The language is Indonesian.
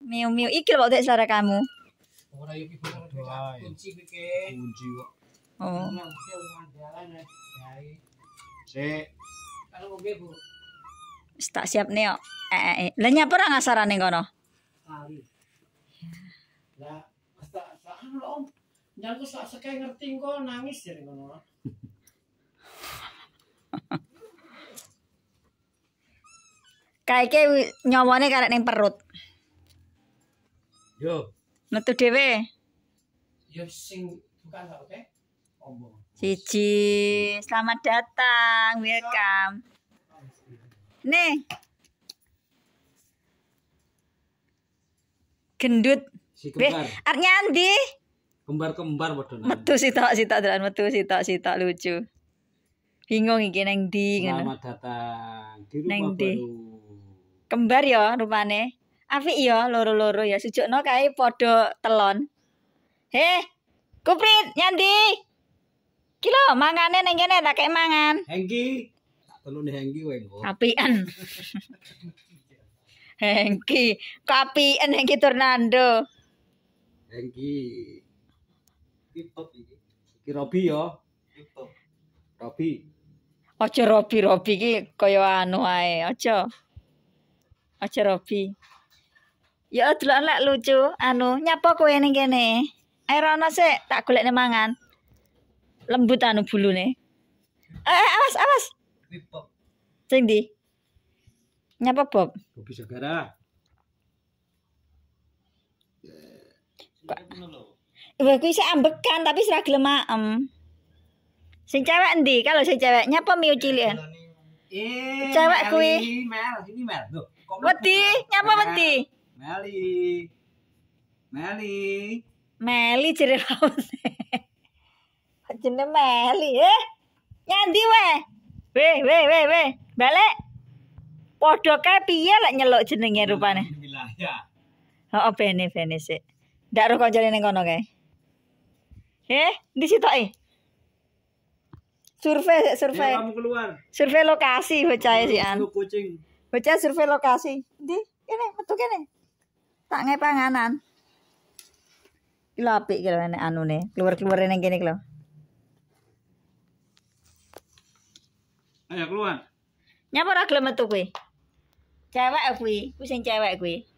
Miu miu iki lho dek suara kamu. Ora iki kunci Kunci kok. Oh. Nah, si. Tak siap nih eh, eh, eh, Lah nyapa ora ngasarane kono? Kali. Lah, tak tak anu Om. Nyaku sak sekai ngerti kok nangis jare ngono. Kayake nyawane karek ning perut. Yo. Metu dhewe. Cici, selamat datang, welcome. Nih. Gendut. Si kembar. Artinya Andi. Kembar-kembar bodoh. Nah. Metu tak si tak dan metu tak si tak lucu. Bingung iki neng di. Selamat datang di rumah neng baru. Kembar ya rupane. Apik ya loro-loro ya sujukno kae podo telon. Heh, Kuprit, Nyandi. Kilo mangane ning kene tak mangan. Hengki. Telu nih Hengki kowe engko. Apian. Hengki, kapian Hengki Tornado. Hengki. Tipop iki. Iki Robi ya. Tipop. Robi. Aja Robi Robi iki kaya anu ae, aja. Aja Robi. Ya delok lek lucu, anu nyapa kue ini kene. Ayo rana sih, tak nih mangan. Lembut anu bulu nih. Eh, awas, awas. Sing ndi? Nyapa Bob? Bob segara. Wah, aku bisa ambekan tapi serah gelem maem. Sing cewek endi? Kalau sing cewek nyapa miu cilik. Eh, cewek eh, kuwi. Mel, ini Mel. Wedi, nyapa wedi? Meli. Meli. Meli ciri rambutnya. Jenenge Meli, eh. Nyandi weh. Weh, weh, weh, weh. Balik. Podho kae piye lek nyeluk jenenge rupane. ya. Heeh, bene bene sik. Ndak ro kancane ning kono kae. Eh, di situ eh. Survei, survei. Survei lokasi bocah e, sih an. Kucing. Bocah survei lokasi. Di, ini metu kene. tak ngai panganan lapi kira ini anu nih keluar keluar ini gini kalau ayo keluar nyapa ragil metu kui cewek kui kui sing cewek kui